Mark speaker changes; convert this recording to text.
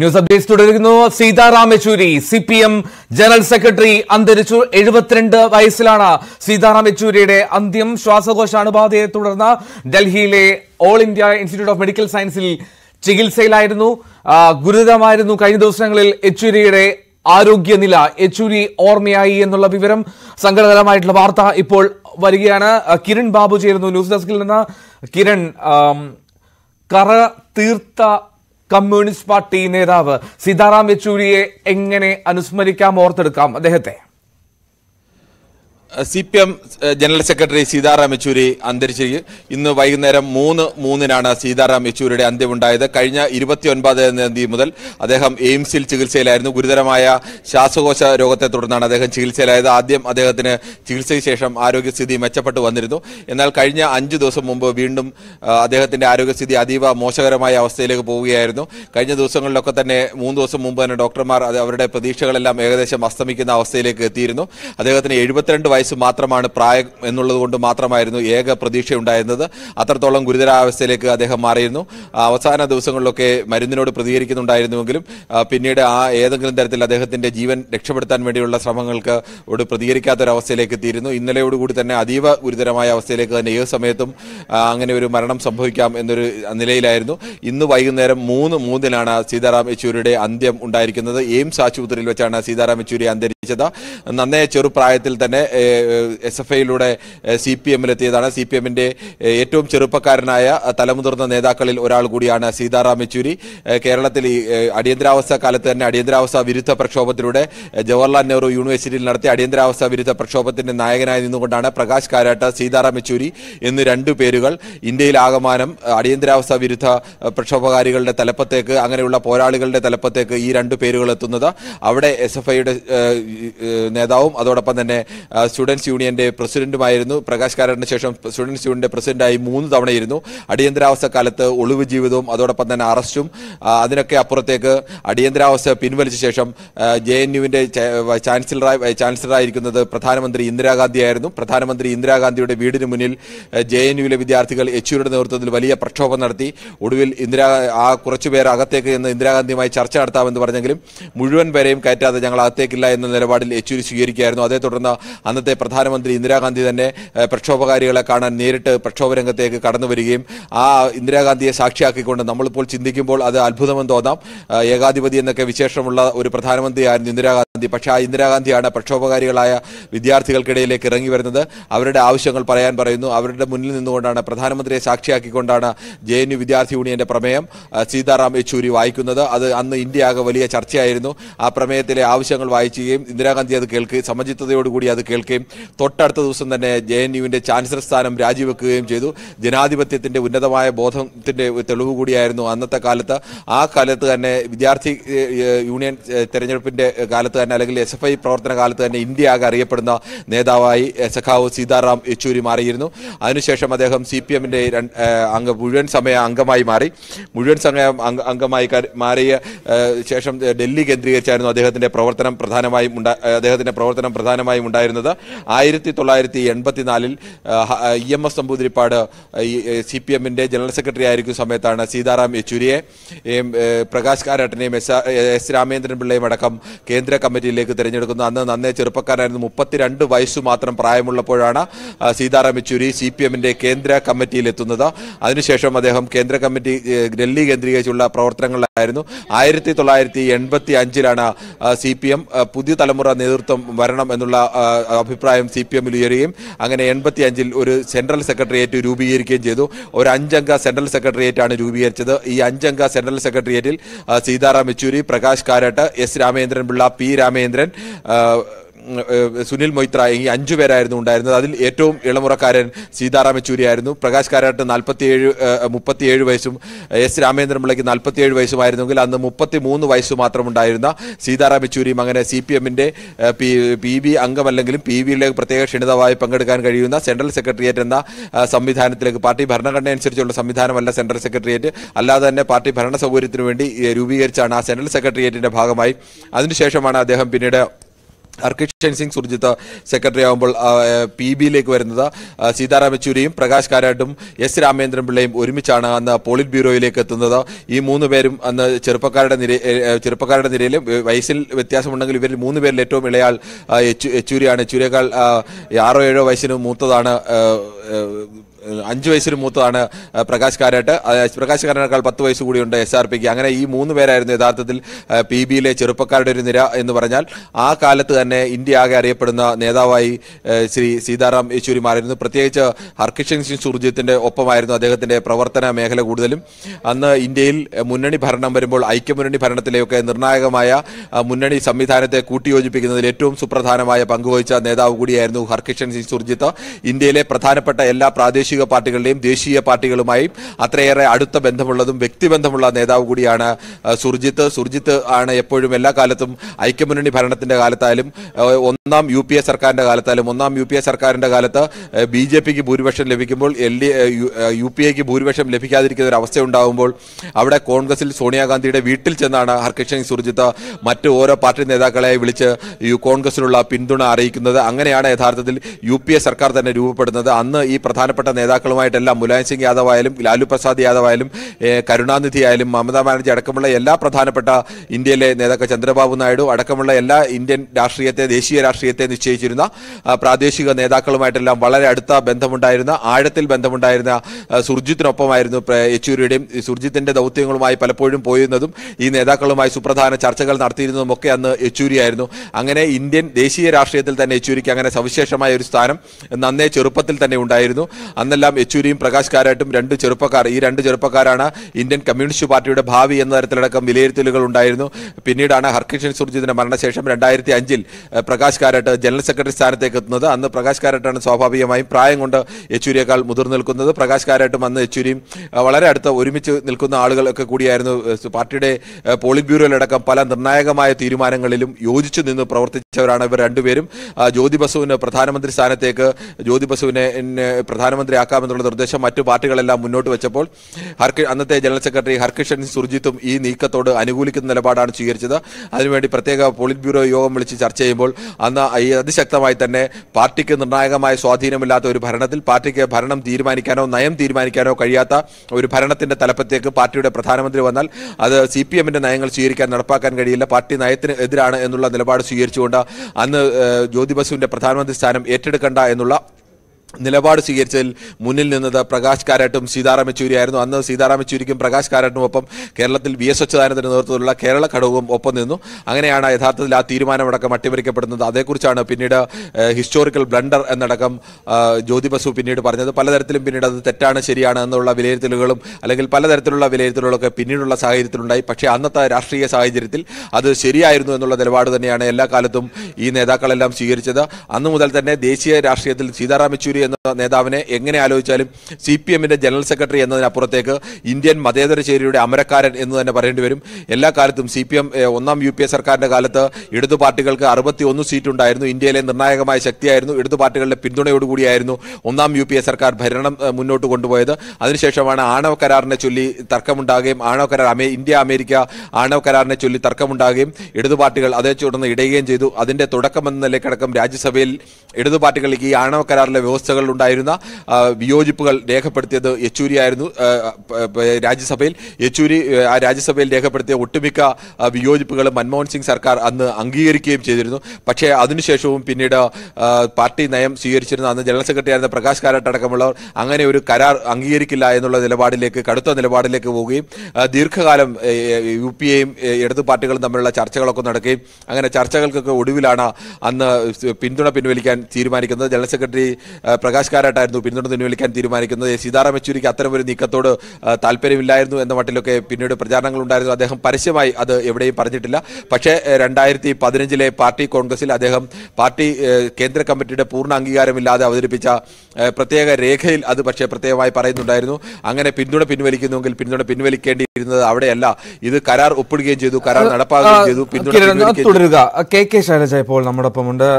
Speaker 1: news update തുടരുന്നു Sitaram Yechury C P M general secretary അന്തരിച്ചു എഴുപത്തിരണ്ട് വയസ്സിലാണ് സീതാറാം യെച്ചൂരിയുടെ അന്ത്യം ശ്വാസകോശ അണുബാധയെ തുടർന്ന് ഡൽഹിയിലെ all India institute of medical സയൻസിൽ ചികിത്സയിലായിരുന്നു ഗുരുതരമായിരുന്നു കഴിഞ്ഞ ദിവസങ്ങളിൽ യെച്ചൂരിയുടെ ആരോഗ്യനില യെച്ചൂരി ഓർമ്മയായി എന്നുള്ള വിവരം സങ്കടകരമായിട്ടുള്ള വാർത്ത ഇപ്പോൾ വരികയാണ് കിരൺ ബാബു ചേരുന്നു ന്യൂസ് ഡെസ്കിൽ നിന്ന് കിരൺ കറ തീർത്ത കമ്മ്യൂണിസ്റ്റ് പാർട്ടി നേതാവ് സീതാറാം യെച്ചൂരിയെ എങ്ങനെ അനുസ്മരിക്കാം ഓർത്തെടുക്കാം അദ്ദേഹത്തെ C P M general secretary Sitaram Yechury അന്തരിച്ചു ഇന്ന് വൈകുന്നേരം മൂന്ന് മൂന്നിനാണ് സീതാറാം യെച്ചൂരിയുടെ അന്ത്യമുണ്ടായത് കഴിഞ്ഞ ഇരുപത്തിയൊൻപതാം തീയതി മുതൽ അദ്ദേഹം എയിംസിൽ ചികിത്സയിലായിരുന്നു ഗുരുതരമായ ശ്വാസകോശ രോഗത്തെ തുടർന്നാണ് അദ്ദേഹം ചികിത്സയിലായത് ആദ്യം അദ്ദേഹത്തിന് ചികിത്സയ്ക്ക് ശേഷം ആരോഗ്യസ്ഥിതി മെച്ചപ്പെട്ടു വന്നിരുന്നു എന്നാൽ കഴിഞ്ഞ അഞ്ച് ദിവസം മുമ്പ് വീണ്ടും അദ്ദേഹത്തിൻ്റെ ആരോഗ്യസ്ഥിതി അതീവ മോശകരമായ അവസ്ഥയിലേക്ക് പോവുകയായിരുന്നു കഴിഞ്ഞ ദിവസങ്ങളിലൊക്കെ തന്നെ മൂന്ന് ദിവസം മുമ്പ് തന്നെ ഡോക്ടർമാർ അവരുടെ പ്രതീക്ഷകളെല്ലാം ഏകദേശം അസ്തമിക്കുന്ന അവസ്ഥയിലേക്ക് എത്തിയിരുന്നു അദ്ദേഹത്തിന് എഴുപത്തിരണ്ട് വയസ്സ് മാത്രമാണ് പ്രായം എന്നുള്ളത് കൊണ്ട് മാത്രമായിരുന്നു ഏക പ്രതീക്ഷയുണ്ടായിരുന്നത് അത്രത്തോളം ഗുരുതരാവസ്ഥയിലേക്ക് അദ്ദേഹം മാറിയിരുന്നു അവസാന ദിവസങ്ങളിലൊക്കെ മരുന്നിനോട് പ്രതികരിക്കുന്നുണ്ടായിരുന്നുവെങ്കിലും പിന്നീട് ആ ഏതെങ്കിലും തരത്തിൽ അദ്ദേഹത്തിന്റെ ജീവൻ രക്ഷപ്പെടുത്താൻ വേണ്ടിയുള്ള ശ്രമങ്ങൾക്ക് ഒരു പ്രതികരിക്കാത്തൊരവസ്ഥയിലേക്ക് എത്തിയിരുന്നു ഇന്നലെയോടുകൂടി തന്നെ അതീവ ഗുരുതരമായ അവസ്ഥയിലേക്ക് തന്നെ ഏത് സമയത്തും അങ്ങനെ ഒരു മരണം സംഭവിക്കാം എന്നൊരു നിലയിലായിരുന്നു ഇന്ന് വൈകുന്നേരം മൂന്ന് മൂന്നിനാണ് സീതാറാം യെച്ചൂരിയുടെ അന്ത്യം ഉണ്ടായിരിക്കുന്നത് എയിംസ് ആശുപത്രിയിൽ വെച്ചാണ് സീതാറാം യെച്ചൂരി അന്തരിച്ചത് നന്നേ ചെറുപ്രായത്തിൽ തന്നെ എസ് എഫ് ഐയിലൂടെ സി പി എമ്മിലെത്തിയതാണ് സി പി എമ്മിന്റെ ഏറ്റവും ചെറുപ്പക്കാരനായ തലമുതിർന്ന നേതാക്കളിൽ ഒരാൾ കൂടിയാണ് സീതാറാം യെച്ചൂരി കേരളത്തിൽ ഈ അടിയന്തരാവസ്ഥ കാലത്ത് തന്നെ അടിയന്തരാവസ്ഥ വിരുദ്ധ പ്രക്ഷോഭത്തിലൂടെ ജവഹർലാൽ നെഹ്റു യൂണിവേഴ്സിറ്റിയിൽ നടത്തിയ അടിയന്തരാവസ്ഥ വിരുദ്ധ പ്രക്ഷോഭത്തിന്റെ നായകനായി നിന്നുകൊണ്ടാണ് പ്രകാശ് കാരാട്ട് സീതാറാം യെച്ചൂരി എന്ന് രണ്ടു പേരുകൾ ഇന്ത്യയിൽ ആകമാനം അടിയന്തരാവസ്ഥ വിരുദ്ധ പ്രക്ഷോഭകാരികളുടെ തലപ്പത്തേക്ക് അങ്ങനെയുള്ള പോരാളികളുടെ തലപ്പത്തേക്ക് ഈ രണ്ട് പേരുകൾ എത്തുന്നത് അവിടെ എസ് എഫ് ഐയുടെ നേതാവും അതോടൊപ്പം തന്നെ സ്റ്റുഡൻസ് യൂണിയന്റെ പ്രസിഡന്റുമായിരുന്നു പ്രകാശ് കാരാട്ടിന് ശേഷം സ്റ്റുഡൻസ് യൂണിയന്റെ പ്രസിഡന്റായി മൂന്ന് തവണയിരുന്നു അടിയന്തരാവസ്ഥ കാലത്ത് ഒളിവ് ജീവിതവും അതോടൊപ്പം തന്നെ അറസ്റ്റും അതിനൊക്കെ അപ്പുറത്തേക്ക് അടിയന്തരാവസ്ഥ പിൻവലിച്ച ശേഷം ജെ എൻ യുവിന്റെ ചാൻസലറായി ചാൻസലറായിരിക്കുന്നത് പ്രധാനമന്ത്രി ഇന്ദിരാഗാന്ധിയായിരുന്നു പ്രധാനമന്ത്രി ഇന്ദിരാഗാന്ധിയുടെ വീടിന് മുന്നിൽ ജെ എൻ യുവിലെ വിദ്യാർത്ഥികൾ യെച്ചൂരിയുടെ നേതൃത്വത്തിൽ വലിയ പ്രക്ഷോഭം നടത്തി ഒടുവിൽ ഇന്ദിരാ ആ കുറച്ചുപേർ അകത്തേക്ക് എന്ന് ഇന്ദിരാഗാന്ധിയുമായി ചർച്ച നടത്താമെന്ന് പറഞ്ഞെങ്കിലും മുഴുവൻ പേരെയും കയറ്റാതെ ഞങ്ങൾ അകത്തേക്കില്ല എന്ന നിലപാടിൽ യെച്ചൂരി സ്വീകരിക്കുകയായിരുന്നു അതേ തുടർന്ന് അന്നത്തെ പ്രധാനമന്ത്രി ഇന്ദിരാഗാന്ധി തന്നെ പ്രക്ഷോഭകാരികളെ കാണാൻ നേരിട്ട് പ്രക്ഷോഭരംഗത്തേക്ക് കടന്നു വരികയും ആ ഇന്ദിരാഗാന്ധിയെ സാക്ഷിയാക്കിക്കൊണ്ട് നമ്മളിപ്പോൾ ചിന്തിക്കുമ്പോൾ അത് അത്ഭുതമെന്ന് തോന്നാം ഏകാധിപതി എന്നൊക്കെ വിശേഷമുള്ള ഒരു പ്രധാനമന്ത്രിയായിരുന്നു ഇന്ദിരാഗാന്ധി പക്ഷേ ആ ഇന്ദിരാഗാന്ധിയാണ് പ്രക്ഷോഭകാരികളായ വിദ്യാർത്ഥികൾക്കിടയിലേക്ക് ഇറങ്ങി വരുന്നത് അവരുടെ ആവശ്യങ്ങൾ പറയാൻ പറയുന്നു അവരുടെ മുന്നിൽ നിന്നുകൊണ്ടാണ് പ്രധാനമന്ത്രിയെ സാക്ഷിയാക്കിക്കൊണ്ടാണ് ജെ എൻ യു വിദ്യാർത്ഥി യൂണിയന്റെ പ്രമേയം സീതാറാം യെച്ചൂരി വായിക്കുന്നത് അത് അന്ന് ഇന്ത്യ ആകെ വലിയ ചർച്ചയായിരുന്നു ആ പ്രമേയത്തിലെ ആവശ്യങ്ങൾ വായിക്കുകയും ഇന്ദിരാഗാന്ധി അത് കേൾക്കുകയും സമചിത്തതയോടുകൂടി അത് കേൾക്കുകയും തൊട്ടടുത്ത ദിവസം തന്നെ ജെ എൻ യുവിൻ്റെ ചാൻസലർ സ്ഥാനം രാജിവെക്കുകയും ചെയ്തു ജനാധിപത്യത്തിൻ്റെ ഉന്നതമായ ബോധത്തിൻ്റെ തെളിവ് കൂടിയായിരുന്നു അന്നത്തെ കാലത്ത് ആ കാലത്ത് തന്നെ വിദ്യാർത്ഥി യൂണിയൻ തെരഞ്ഞെടുപ്പിൻ്റെ കാലത്ത് തന്നെ അല്ലെങ്കിൽ എസ് എഫ് ഐ പ്രവർത്തന കാലത്ത് തന്നെ ഇന്ത്യ ആകെ അറിയപ്പെടുന്ന നേതാവായി സഖാവ് സീതാറാം യെച്ചൂരി മാറിയിരുന്നു അതിനുശേഷം അദ്ദേഹം സി പി എമ്മിൻ്റെ അംഗ മുഴുവൻ സമയ അംഗമായി മാറി മുഴുവൻ സമയം അംഗമായി മാറിയ ശേഷം ഡൽഹി കേന്ദ്രീകരിച്ചായിരുന്നു അദ്ദേഹത്തിൻ്റെ പ്രവർത്തനം പ്രധാനമായും അദ്ദേഹത്തിൻ്റെ പ്രവർത്തനം പ്രധാനമായും ഉണ്ടായിരുന്നത് ആയിരത്തി തൊള്ളായിരത്തി എൺപത്തിനാലിൽ E M S Namboodiripad C P എമ്മിൻ്റെ ജനറൽ സെക്രട്ടറി ആയിരിക്കും സമയത്താണ് സീതാറാം യെച്ചൂരിയെ പ്രകാശ് കാരാട്ടിനെയും എസ് എസ് രാമേന്ദ്രൻ പിള്ളയും അടക്കം കേന്ദ്ര കമ്മിറ്റിയിലേക്ക് തിരഞ്ഞെടുക്കുന്നത് അന്ന് നന്നേ ചെറുപ്പക്കാരായിരുന്നു മുപ്പത്തിരണ്ട് വയസ്സ് മാത്രം പ്രായമുള്ളപ്പോഴാണ് സീതാറാം യെച്ചൂരി സി പി എമ്മിൻ്റെ കേന്ദ്ര കമ്മിറ്റിയിലെത്തുന്നത് അതിനുശേഷം അദ്ദേഹം കേന്ദ്ര കമ്മിറ്റി ഡൽഹി കേന്ദ്രീകരിച്ചുള്ള പ്രവർത്തനങ്ങളിലായിരുന്നു ആയിരത്തി തൊള്ളായിരത്തി എൺപത്തി അഞ്ചിലാണ് സി പി എം പുതിയ തലമുറ തലമുറ നേതൃത്വം വരണം എന്നുള്ള അഭിപ്രായം സി പി എമ്മിൽ ഉയരുകയും അങ്ങനെ എൺപത്തി അഞ്ചിൽ ഒരു സെൻട്രൽ സെക്രട്ടേറിയറ്റ് രൂപീകരിക്കുകയും ചെയ്തു ഒരു അഞ്ചംഗ സെൻട്രൽ സെക്രട്ടേറിയറ്റ് ആണ് രൂപീകരിച്ചത് ഈ അഞ്ചംഗ സെൻട്രൽ സെക്രട്ടേറിയറ്റിൽ സീതാറാം യെച്ചൂരി പ്രകാശ് കാരാട്ട് എസ് രാമേന്ദ്രൻ പിള്ള പി രാമേന്ദ്രൻ സുനിൽ മൊയ്ത്ര ഈ അഞ്ചു പേരായിരുന്നു ഉണ്ടായിരുന്നത് അതിൽ ഏറ്റവും ഇളമുറക്കാരൻ സീതാറാം യെച്ചൂരി ആയിരുന്നു പ്രകാശ് കാരാട്ട് നാൽപ്പത്തിയേഴ് മുപ്പത്തിയേഴ് വയസ്സും എസ് രാമേന്ദ്രൻ പിള്ളയ്ക്ക് നാൽപ്പത്തിയേഴ് വയസ്സുമായിരുന്നെങ്കിൽ അന്ന് മുപ്പത്തി മൂന്ന് വയസ്സ് മാത്രമുണ്ടായിരുന്ന സീതാറാം യെച്ചൂരിയും അങ്ങനെ സി പി എമ്മിൻ്റെ പി പി ബി അംഗമല്ലെങ്കിലും പി ബിയിലേക്ക് പ്രത്യേക ക്ഷണിതമായി പങ്കെടുക്കാൻ കഴിയുന്ന സെൻട്രൽ സെക്രട്ടേറിയറ്റ് എന്ന സംവിധാനത്തിലേക്ക് പാർട്ടി ഭരണഘടന അനുസരിച്ചുള്ള സംവിധാനമല്ല സെൻട്രൽ സെക്രട്ടേറിയറ്റ് അല്ലാതെ തന്നെ പാർട്ടി ഭരണ സൗകര്യത്തിനു വേണ്ടി രൂപീകരിച്ചാണ് ആ സെൻട്രൽ സെക്രട്ടേറിയറ്റിൻ്റെ ഭാഗമായി അതിനുശേഷമാണ് അദ്ദേഹം പിന്നീട് അർക്കിഷൻ സിംഗ് സുർജിത്ത് സെക്രട്ടറി ആകുമ്പോൾ പി ബിയിലേക്ക് വരുന്നത് സീതാറാം യെച്ചൂരിയും പ്രകാശ് കാരാട്ടും എസ് രാമേന്ദ്രൻ പിള്ളയും ഒരുമിച്ചാണ് അന്ന് പോളിറ്റ് ബ്യൂറോയിലേക്ക് എത്തുന്നത് ഈ മൂന്ന് പേരും അന്ന് ചെറുപ്പക്കാരുടെ നിര ചെറുപ്പക്കാരുടെ നിരയിൽ വയസ്സിൽ വ്യത്യാസമുണ്ടെങ്കിൽ ഇവരിൽ മൂന്ന് പേരിൽ ഏറ്റവും ഇളയാൾ യെച്ചൂരിയാണ് യെച്ചൂരിയേക്കാൾ ആറോ ഏഴോ വയസ്സിന് മൂത്തതാണ് അഞ്ച് വയസ്സിന് മൂത്തതാണ് പ്രകാശ് കാരാട്ട് പ്രകാശ് കാരാട്ടേക്കാൾ പത്ത് വയസ്സ് കൂടിയുണ്ട് എസ് ആർ പിക്ക് അങ്ങനെ ഈ മൂന്ന് പേരായിരുന്നു യഥാർത്ഥത്തിൽ പി ബിയിലെ ചെറുപ്പക്കാരുടെ ഒരു നിര എന്ന് പറഞ്ഞാൽ ആ കാലത്ത് തന്നെ ഇന്ത്യ ആകെ അറിയപ്പെടുന്ന നേതാവായി ശ്രീ സീതാറാം യെച്ചൂരി മാറിയിരുന്നു പ്രത്യേകിച്ച് ഹർകിഷൻ സിംഗ് സുർജിത്തിൻ്റെ ഒപ്പമായിരുന്നു അദ്ദേഹത്തിൻ്റെ പ്രവർത്തന മേഖല കൂടുതലും അന്ന് ഇന്ത്യയിൽ മുന്നണി ഭരണം വരുമ്പോൾ ഐക്യമുന്നണി ഭരണത്തിലെയൊക്കെ നിർണായകമായ മുന്നണി സംവിധാനത്തെ കൂട്ടിയോജിപ്പിക്കുന്നതിൽ ഏറ്റവും സുപ്രധാനമായ പങ്കുവഹിച്ച നേതാവ് കൂടിയായിരുന്നു ഹർകിഷൻ സിംഗ് സുർജിത്ത് ഇന്ത്യയിലെ പ്രധാനപ്പെട്ട എല്ലാ പ്രാദേശിക പ്രാദേശിക പാർട്ടികളുടെയും ദേശീയ പാർട്ടികളുമായും അത്രയേറെ അടുത്ത ബന്ധമുള്ളതും വ്യക്തിബന്ധമുള്ള നേതാവ് കൂടിയാണ് സുർജിത്ത് സുർജിത്ത് ആണ് എപ്പോഴും എല്ലാ കാലത്തും ഐക്യമുന്നണി ഭരണത്തിന്റെ കാലത്തായാലും ഒന്നാം യു പി എ സർക്കാരിന്റെ കാലത്തായാലും ഒന്നാം യു പി എ സർക്കാരിന്റെ കാലത്ത് ബി ജെ പിക്ക് ഭൂരിപക്ഷം ലഭിക്കുമ്പോൾ എൽ ഡി യു പി എക്ക് ഭൂരിപക്ഷം ലഭിക്കാതിരിക്കുന്ന ഒരു അവസ്ഥ ഉണ്ടാകുമ്പോൾ അവിടെ കോൺഗ്രസിൽ സോണിയാഗാന്ധിയുടെ വീട്ടിൽ ചെന്നാണ് ഹർകൃഷ്ണൻ സുർജിത്ത് മറ്റ് ഓരോ പാർട്ടി നേതാക്കളെ വിളിച്ച് കോൺഗ്രസിലുള്ള പിന്തുണ അറിയിക്കുന്നത് അങ്ങനെയാണ് യഥാർത്ഥത്തിൽ യു സർക്കാർ തന്നെ രൂപപ്പെടുന്നത് അന്ന് ഈ പ്രധാനപ്പെട്ട നേതാക്കൾ നേതാക്കളുമായിട്ടെല്ലാം മുലായം സിംഗ് യാദവ് ആയാലും ലാലു പ്രസാദ് യാദവ് ആയാലും കരുണാനിധി ആയാലും മമതാ ബാനർജി അടക്കമുള്ള എല്ലാ പ്രധാനപ്പെട്ട ഇന്ത്യയിലെ നേതാക്കൾ ചന്ദ്രബാബു നായിഡു അടക്കമുള്ള എല്ലാ ഇന്ത്യൻ രാഷ്ട്രീയത്തെ ദേശീയ രാഷ്ട്രീയത്തെ നിശ്ചയിച്ചിരുന്ന പ്രാദേശിക നേതാക്കളുമായിട്ടെല്ലാം വളരെ അടുത്ത ബന്ധമുണ്ടായിരുന്ന ആഴത്തിൽ ബന്ധമുണ്ടായിരുന്ന സുർജിത്തിനൊപ്പമായിരുന്നു യെച്ചൂരിയുടെയും സുർജിത്തിന്റെ ദൗത്യങ്ങളുമായി പലപ്പോഴും പോയിരുന്നതും ഈ നേതാക്കളുമായി സുപ്രധാന ചർച്ചകൾ ഒക്കെ അന്ന് യെച്ചൂരിയായിരുന്നു അങ്ങനെ ഇന്ത്യൻ ദേശീയ രാഷ്ട്രീയത്തിൽ തന്നെ യെച്ചൂരിക്ക് അങ്ങനെ സവിശേഷമായ ഒരു സ്ഥാനം നന്നേ ചെറുപ്പത്തിൽ തന്നെ ഉണ്ടായിരുന്നു അന്നല്ല ഇതിലെല്ലാം യെച്ചൂരിയും പ്രകാശ് കാരാട്ടും രണ്ട് ചെറുപ്പക്കാർ ഈ രണ്ട് ചെറുപ്പക്കാരാണ് ഇന്ത്യൻ കമ്മ്യൂണിസ്റ്റ് പാർട്ടിയുടെ ഭാവി എന്ന തരത്തിലടക്കം വിലയിരുത്തലുകൾ ഉണ്ടായിരുന്നു പിന്നീടാണ് ഹർകിഷൻ സുർജിത്തിന്റെ മരണശേഷം രണ്ടായിരത്തി അഞ്ചിൽ പ്രകാശ് കാരാട്ട് ജനറൽ സെക്രട്ടറി സ്ഥാനത്തേക്ക് എത്തുന്നത് അന്ന് പ്രകാശ് കാരാട്ടാണ് സ്വാഭാവികമായും പ്രായം കൊണ്ട് യെച്ചൂരിയേക്കാൾ മുതിർന്നു നിൽക്കുന്നത് പ്രകാശ് കാരാട്ടും അന്ന് യെച്ചൂരിയും വളരെ അടുത്ത് ഒരുമിച്ച് നിൽക്കുന്ന ആളുകളൊക്കെ കൂടിയായിരുന്നു പാർട്ടിയുടെ പോളിറ്റ് ബ്യൂറോയിലടക്കം പല നിർണായകമായ തീരുമാനങ്ങളിലും യോജിച്ചു നിന്ന് പ്രവർത്തിച്ചവരാണ് ഇവർ രണ്ടുപേരും ജ്യോതി ബസുവിന് പ്രധാനമന്ത്രി സ്ഥാനത്തേക്ക് ജ്യോതി ബസുവിനെ പ്രധാനമന്ത്രി ശരിയാക്കാമെന്നുള്ള നിർദ്ദേശം മറ്റു പാർട്ടികളെല്ലാം മുന്നോട്ട് വെച്ചപ്പോൾ ഹർക്കി അന്നത്തെ ജനറൽ സെക്രട്ടറി ഹർകിഷൻ സുർജിത്തും ഈ നീക്കത്തോട് അനുകൂലിക്കുന്ന നിലപാടാണ് സ്വീകരിച്ചത് അതിനുവേണ്ടി പ്രത്യേക പോളിറ്റ് ബ്യൂറോ യോഗം വിളിച്ച് ചർച്ച ചെയ്യുമ്പോൾ അന്ന് അതിശക്തമായി തന്നെ പാർട്ടിക്ക് നിർണായകമായ സ്വാധീനമില്ലാത്ത ഒരു ഭരണത്തിൽ പാർട്ടിക്ക് ഭരണം തീരുമാനിക്കാനോ നയം തീരുമാനിക്കാനോ കഴിയാത്ത ഒരു ഭരണത്തിന്റെ തലപ്പത്തേക്ക് പാർട്ടിയുടെ പ്രധാനമന്ത്രി വന്നാൽ അത് സി പി എമ്മിന്റെ നയങ്ങൾ സ്വീകരിക്കാൻ നടപ്പാക്കാൻ കഴിയില്ല പാർട്ടി നയത്തിന് എതിരാണ് എന്നുള്ള നിലപാട് സ്വീകരിച്ചുകൊണ്ട് അന്ന് ജ്യോതി ബസുവിന്റെ പ്രധാനമന്ത്രി സ്ഥാനം ഏറ്റെടുക്കേണ്ട എന്നുള്ള നിലപാട് സ്വീകരിച്ചതിൽ മുന്നിൽ നിന്നത് പ്രകാശ് കാരാട്ടും സീതാറാം ആയിരുന്നു അന്ന് സീതാറാം യെച്ചൂരിക്കും പ്രകാശ് കാരാട്ടും ഒപ്പം കേരളത്തിൽ വി എസ് അച്യുതാനന്ദൻ്റെ നേതൃത്വത്തിലുള്ള കേരള ഘടകവും ഒപ്പം നിന്നു അങ്ങനെയാണ് യഥാർത്ഥത്തിൽ ആ തീരുമാനമടക്കം അട്ടിമറിക്കപ്പെടുന്നത് അതേക്കുറിച്ചാണ് പിന്നീട് ഹിസ്റ്റോറിക്കൽ ബ്ലണ്ടർ എന്നടക്കം ജ്യോതി ബസു പിന്നീട് പറഞ്ഞത് പലതരത്തിലും പിന്നീട് അത് തെറ്റാണ് ശരിയാണ് എന്നുള്ള വിലയിരുത്തലുകളും അല്ലെങ്കിൽ പലതരത്തിലുള്ള വിലയിരുത്തലുകളൊക്കെ പിന്നീടുള്ള സാഹചര്യത്തിലുണ്ടായി പക്ഷേ അന്നത്തെ രാഷ്ട്രീയ സാഹചര്യത്തിൽ അത് ശരിയായിരുന്നു എന്നുള്ള നിലപാട് തന്നെയാണ് എല്ലാ കാലത്തും ഈ നേതാക്കളെല്ലാം സ്വീകരിച്ചത് അന്നു മുതൽ തന്നെ ദേശീയ രാഷ്ട്രീയത്തിൽ സീതാറാം യെച്ചൂരി എന്ന നേതാവിനെ എങ്ങനെ ആലോചിച്ചാലും സി പി എമ്മിൻ്റെ ജനറൽ സെക്രട്ടറി എന്നതിനപ്പുറത്തേക്ക് ഇന്ത്യൻ മതേതര ചേരിയുടെ അമരക്കാരൻ എന്ന് തന്നെ പറയേണ്ടി വരും എല്ലാ കാലത്തും സി പി എം ഒന്നാം യു പി എ സർക്കാരിൻ്റെ കാലത്ത് ഇടതു പാർട്ടികൾക്ക് അറുപത്തി ഒന്ന് സീറ്റുണ്ടായിരുന്നു ഇന്ത്യയിലെ നിർണായകമായ ശക്തിയായിരുന്നു ഇടതു പാർട്ടികളുടെ പിന്തുണയോടുകൂടിയായിരുന്നു ഒന്നാം യു പി എ സർക്കാർ ഭരണം മുന്നോട്ട് കൊണ്ടുപോയത് അതിനുശേഷമാണ് ആണവ കരാറിനെ ചൊല്ലി തർക്കമുണ്ടാകുകയും ആണവ കരാർ ഇന്ത്യ അമേരിക്ക ആണവ കരാറിനെ ചൊല്ലി തർക്കമുണ്ടാകുകയും ഇടതു പാർട്ടികൾ അതേ തുടർന്ന് ഇടയുകയും ചെയ്തു അതിൻ്റെ തുടക്കമെന്ന നിലയ്ക്കടക്കം രാജ്യസഭയിൽ ഇടതു പാർട്ടികൾക്ക് ഈ ആണവ കരാറിലെ വ്യവസ്ഥ ചർച്ചകളിലുണ്ടായിരുന്ന വിയോജിപ്പുകൾ രേഖപ്പെടുത്തിയത് യെച്ചൂരിയായിരുന്നു രാജ്യസഭയിൽ യെച്ചൂരി ആ രാജ്യസഭയിൽ രേഖപ്പെടുത്തിയ ഒട്ടുമിക്ക വിയോജിപ്പുകൾ മൻമോഹൻ സിംഗ് സർക്കാർ അന്ന് അംഗീകരിക്കുകയും ചെയ്തിരുന്നു പക്ഷേ അതിനുശേഷവും പിന്നീട് പാർട്ടി നയം സ്വീകരിച്ചിരുന്ന അന്ന് ജനറൽ സെക്രട്ടറി ആയിരുന്ന പ്രകാശ് കാരാട്ട് അടക്കമുള്ളവർ അങ്ങനെ ഒരു കരാർ അംഗീകരിക്കില്ല എന്നുള്ള നിലപാടിലേക്ക് കടുത്ത നിലപാടിലേക്ക് പോവുകയും ദീർഘകാലം യു പി എയും ഇടതു പാർട്ടികളും തമ്മിലുള്ള ചർച്ചകളൊക്കെ നടക്കുകയും അങ്ങനെ ചർച്ചകൾക്കൊക്കെ ഒടുവിലാണ് അന്ന് പിന്തുണ പിൻവലിക്കാൻ തീരുമാനിക്കുന്നത് ജനറൽ സെക്രട്ടറി പ്രകാശ് കാരാട്ടായിരുന്നു പിന്തുണ പിൻവലിക്കാൻ തീരുമാനിക്കുന്നത് സീതാറാം യെച്ചൂരിക്ക് അത്തരമൊരു നീക്കത്തോട് താല്പര്യമില്ലായിരുന്നു എന്ന മട്ടിലൊക്കെ പിന്നീട് പ്രചാരണങ്ങൾ ഉണ്ടായിരുന്നു അദ്ദേഹം പരസ്യമായി അത് എവിടെയും പറഞ്ഞിട്ടില്ല പക്ഷേ രണ്ടായിരത്തി പതിനഞ്ചിലെ പാർട്ടി കോൺഗ്രസിൽ അദ്ദേഹം പാർട്ടി കേന്ദ്ര കമ്മിറ്റിയുടെ പൂർണ്ണ അംഗീകാരമില്ലാതെ അവതരിപ്പിച്ച പ്രത്യേക രേഖയിൽ അത് പക്ഷേ പ്രത്യേകമായി പറയുന്നുണ്ടായിരുന്നു അങ്ങനെ പിന്തുണ പിൻവലിക്കുന്നുവെങ്കിൽ പിന്തുണ പിൻവലിക്കേണ്ടിയിരുന്നത് അവിടെയല്ല ഇത് കരാർ ഒപ്പിടുകയും ചെയ്തു കരാർ നടപ്പാക്കുകയും ചെയ്തു പിന്തുണ തുടരുക കെ കെ ശൈലജ ഇപ്പോൾ നമ്മുടെ ഒപ്പമുണ്ട്